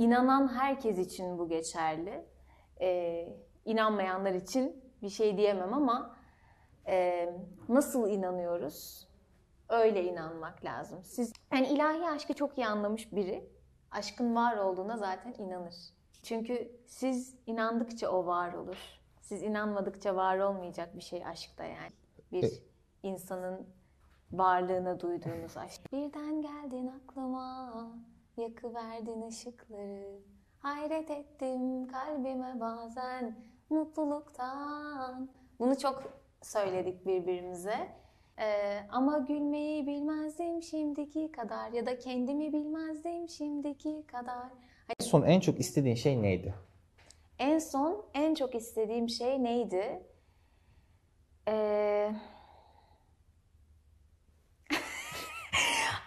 inanan herkes için bu geçerli. E, inanmayanlar için bir şey diyemem ama e, nasıl inanıyoruz? Öyle inanmak lazım. Siz yani ilahi aşkı çok iyi anlamış biri aşkın var olduğuna zaten inanır. Çünkü siz inandıkça o var olur. Siz inanmadıkça var olmayacak bir şey aşkta yani. Bir insanın varlığına duyduğunuz aşk. Birden geldin aklıma yakıverdin ışıkları. Hayret ettim kalbime bazen mutluluktan. Bunu çok söyledik birbirimize. Ee, ama gülmeyi bilmezdim şimdiki kadar ya da kendimi bilmezdim şimdiki kadar. En son en çok istediğin şey neydi? En son en çok istediğim şey neydi? Eee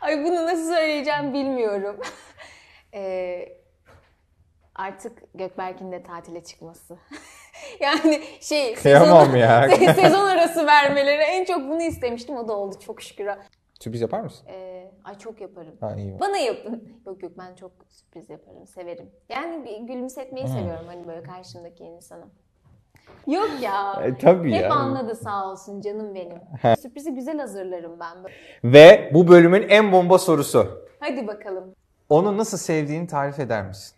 Ay bunu nasıl söyleyeceğim bilmiyorum. ee, artık Gökberk'in de tatile çıkması. yani şey Kıyamam sezon, ya. sezon arası vermeleri en çok bunu istemiştim. O da oldu çok şükür. Sürpriz yapar mısın? Ee, ay çok yaparım. Ha, iyi. Bana yapın. Yok yok ben çok sürpriz yaparım. Severim. Yani gülümsetmeyi hmm. seviyorum hani böyle karşımdaki insanı. Yok ya. E, tabii Hep ya. anladı sağ olsun canım benim. Sürprizi güzel hazırlarım ben. Ve bu bölümün en bomba sorusu. Hadi bakalım. Onu nasıl sevdiğini tarif eder misin?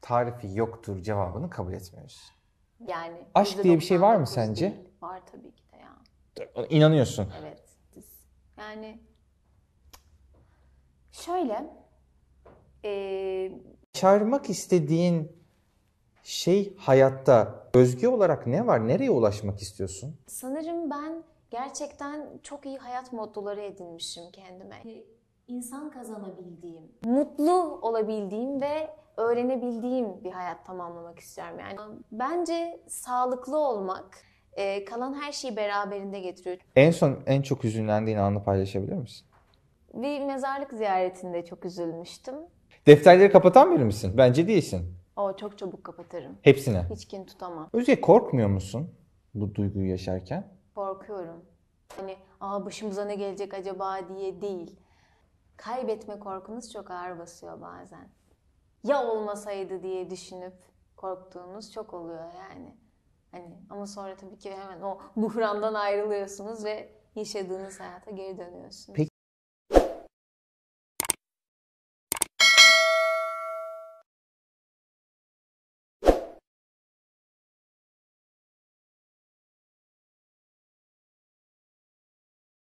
Tarifi yoktur cevabını kabul etmiyoruz. Yani. Aşk diye bir şey var mı sence? Değil. Var tabii ki de ya. İnanıyorsun. Evet. Yani şöyle. E... Çağırmak istediğin şey hayatta özgü olarak ne var? Nereye ulaşmak istiyorsun? Sanırım ben gerçekten çok iyi hayat modları edinmişim kendime. İnsan kazanabildiğim, mutlu olabildiğim ve öğrenebildiğim bir hayat tamamlamak istiyorum yani. Bence sağlıklı olmak e, kalan her şeyi beraberinde getiriyor. En son en çok üzülendiğin anı paylaşabilir misin? Bir mezarlık ziyaretinde çok üzülmüştüm. Defterleri kapatan biri misin? Bence değilsin. O çok çabuk kapatırım. Hepsini. Hiç kin tutamam. Özge korkmuyor musun bu duyguyu yaşarken? Korkuyorum. Hani aa başımıza ne gelecek acaba diye değil. Kaybetme korkunuz çok ağır basıyor bazen. Ya olmasaydı diye düşünüp korktuğunuz çok oluyor yani. Hani ama sonra tabii ki hemen o buhrandan ayrılıyorsunuz ve yaşadığınız hayata geri dönüyorsunuz. Peki